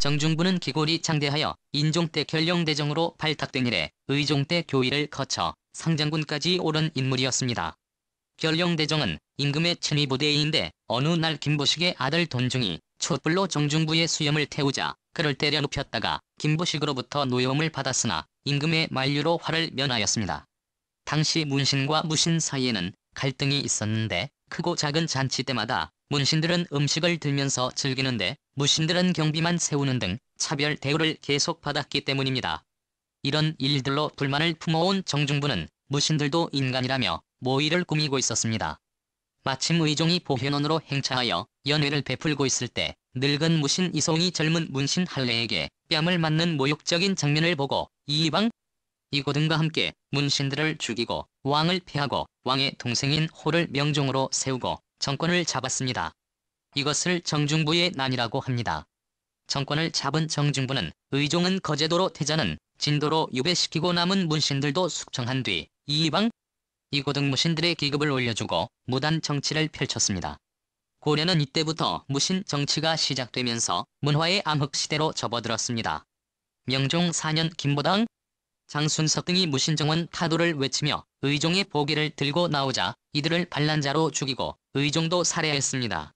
정중부는 기골이 창대하여 인종때 결령대정으로 발탁된 이래 의종때 교위를 거쳐 상장군까지 오른 인물이었습니다. 결령대정은 임금의 친위부대인데 어느 날 김보식의 아들 돈중이 촛불로 정중부의 수염을 태우자 그를 때려 눕혔다가 김보식으로부터 노여움을 받았으나 임금의 만류로 화를 면하였습니다. 당시 문신과 무신 사이에는 갈등이 있었는데 크고 작은 잔치 때마다 문신들은 음식을 들면서 즐기는데 무신들은 경비만 세우는 등 차별 대우를 계속 받았기 때문입니다. 이런 일들로 불만을 품어온 정중부는 무신들도 인간이라며 모의를 꾸미고 있었습니다. 마침 의종이 보현원으로 행차하여 연회를 베풀고 있을 때 늙은 무신 이송이 젊은 문신 할례에게 뺨을 맞는 모욕적인 장면을 보고 이방 이고등과 함께 문신들을 죽이고 왕을 폐하고 왕의 동생인 호를 명종으로 세우고 정권을 잡았습니다. 이것을 정중부의 난이라고 합니다. 정권을 잡은 정중부는 의종은 거제도로 태자는 진도로 유배시키고 남은 문신들도 숙청한 뒤 이방 이고 등 무신들의 기급을 올려주고 무단 정치를 펼쳤습니다. 고려는 이때부터 무신 정치가 시작되면서 문화의 암흑 시대로 접어들었습니다. 명종 4년 김보당, 장순석 등이 무신정원 타도를 외치며 의종의 보기를 들고 나오자 이들을 반란자로 죽이고 의종도 살해했습니다.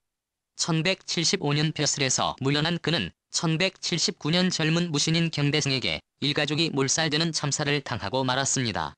1175년 벼슬에서 물러난 그는 1179년 젊은 무신인 경대승에게 일가족이 몰살되는 참사를 당하고 말았습니다.